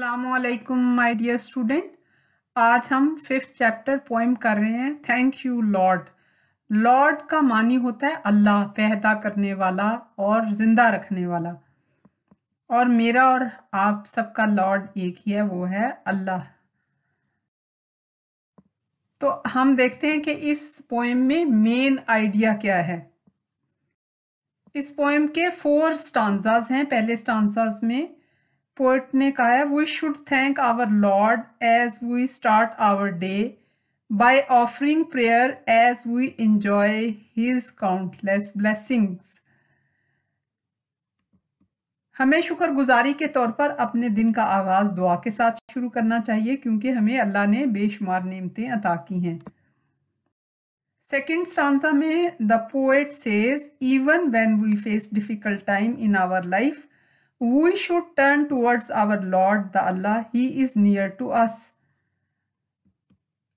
असलकुम my dear student आज हम फिफ्थ चैप्टर पोइम कर रहे हैं थैंक यू लॉर्ड लॉर्ड का मानी होता है अल्लाह पैदा करने वाला और ज़िंदा रखने वाला और मेरा और आप सबका लॉर्ड एक ही है वो है अल्लाह तो हम देखते हैं कि इस पोइम में मेन आइडिया क्या है इस पोइम के फोर स्टांजाज हैं पहले स्टांजाज में पोइट ने कहा है we should thank our lord as we start our day by offering prayer as we enjoy his countless blessings हमें शुक्रगुजारी के तौर पर अपने दिन का आगाज दुआ के साथ शुरू करना चाहिए क्योंकि हमें अल्लाह ने बेशुमार नियमतें अता की हैं सेकेंड स्टांजा में the poet says even when we face difficult time in our life we should turn towards our lord the allah he is near to us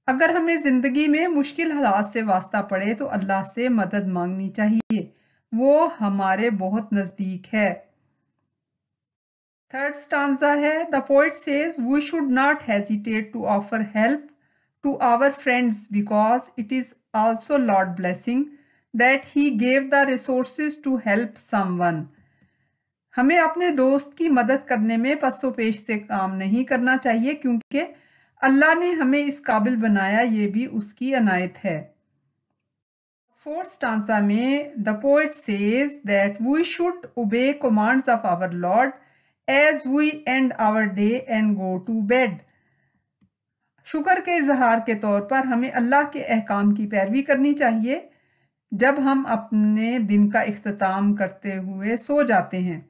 अगर हमें ज़िंदगी में मुश्किल हालात से वास्ता पड़े तो अल्लाह से मदद मांगनी चाहिए वो हमारे बहुत नज़दीक है थर्ड स्टांजा है the poet says we should not hesitate to offer help to our friends because it is also lord blessing that he gave the resources to help someone हमें अपने दोस्त की मदद करने में पसो पेश से काम नहीं करना चाहिए क्योंकि अल्लाह ने हमें इस काबिल बनाया ये भी उसकी अनायत है फोर्थ स्टांसा में the poet says that we should obey commands of our lord as we end our day and go to bed शुक्र के इजहार के तौर पर हमें अल्लाह के अहकाम की पैरवी करनी चाहिए जब हम अपने दिन का अख्ताम करते हुए सो जाते हैं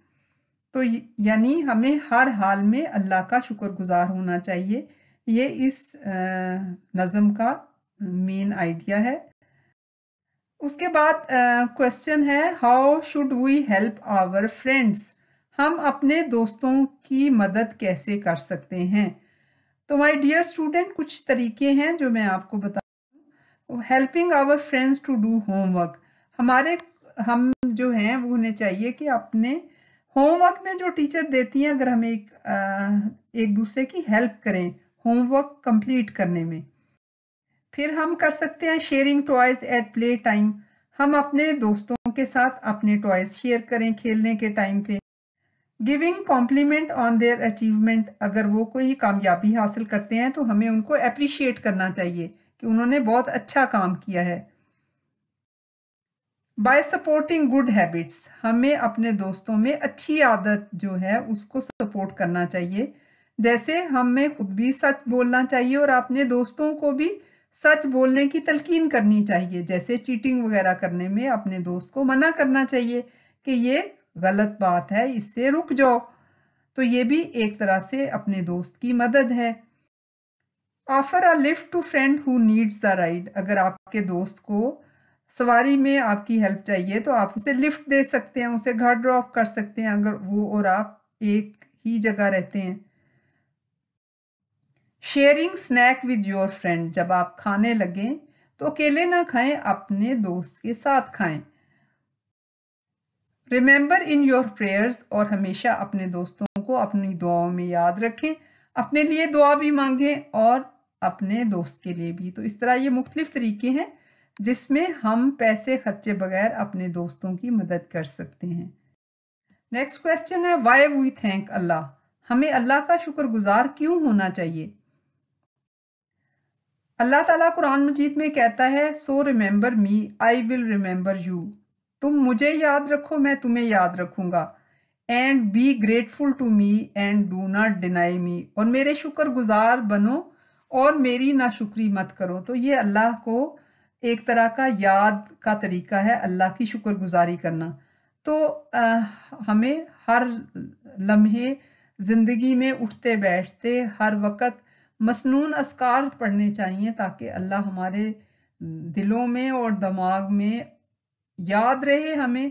तो यानी हमें हर हाल में अल्लाह का शुक्रगुजार होना चाहिए ये इस नज़म का मेन आइडिया है उसके बाद क्वेश्चन है how should we help our friends हम अपने दोस्तों की मदद कैसे कर सकते हैं तो माय डियर स्टूडेंट कुछ तरीके हैं जो मैं आपको बता helping our friends to do homework हमारे हम जो हैं वो उन्हें चाहिए कि अपने होमवर्क में जो टीचर देती हैं अगर हम एक एक दूसरे की हेल्प करें होमवर्क कंप्लीट करने में फिर हम कर सकते हैं sharing toys at play time हम अपने दोस्तों के साथ अपने टॉयज शेयर करें खेलने के टाइम पे giving compliment on their achievement अगर वो कोई कामयाबी हासिल करते हैं तो हमें उनको अप्रिशिएट करना चाहिए कि उन्होंने बहुत अच्छा काम किया है बाय सपोर्टिंग गुड हैबिट्स हमें अपने दोस्तों में अच्छी आदत जो है उसको सपोर्ट करना चाहिए जैसे हमें खुद भी सच बोलना चाहिए और अपने दोस्तों को भी सच बोलने की तलकीन करनी चाहिए जैसे चीटिंग वगैरह करने में अपने दोस्त को मना करना चाहिए कि ये गलत बात है इससे रुक जाओ तो ये भी एक तरह से अपने दोस्त की मदद है offer a lift to friend who needs the ride अगर आपके दोस्त को सवारी में आपकी हेल्प चाहिए तो आप उसे लिफ्ट दे सकते हैं उसे घर ड्रॉप कर सकते हैं अगर वो और आप एक ही जगह रहते हैं sharing snack with your friend जब आप खाने लगें तो अकेले ना खाएं अपने दोस्त के साथ खाएं रिमेंबर इन योर प्रेयर्स और हमेशा अपने दोस्तों को अपनी दुआओं में याद रखें अपने लिए दुआ भी मांगें और अपने दोस्त के लिए भी तो इस तरह ये मुख्तलिफ तरीके हैं जिसमें हम पैसे खर्चे बगैर अपने दोस्तों की मदद कर सकते हैं नेक्स्ट क्वेश्चन है वाई वी थैंक अल्लाह हमें अल्लाह का शुक्रगुजार क्यों होना चाहिए अल्लाह ताला कुरान मजीद में कहता है so remember me I will remember you तुम मुझे याद रखो मैं तुम्हें याद रखूंगा and be grateful to me and do not deny me और मेरे शुक्रगुजार बनो और मेरी ना शुक्री मत करो तो ये अल्लाह को एक तरह का याद का तरीका है अल्लाह की शुक्रगुजारी करना तो आ, हमें हर लम्हे ज़िंदगी में उठते बैठते हर वक्त मसनून असकार पढ़ने चाहिए ताकि अल्लाह हमारे दिलों में और दिमाग में याद रहे हमें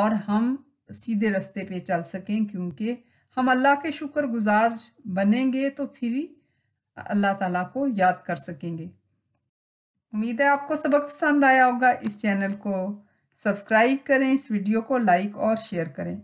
और हम सीधे रास्ते पे चल सकें क्योंकि हम अल्लाह के शुक्रगुजार बनेंगे तो फिर अल्लाह ताला को याद कर सकेंगे उम्मीद है आपको सबक पसंद आया होगा इस चैनल को सब्सक्राइब करें इस वीडियो को लाइक और शेयर करें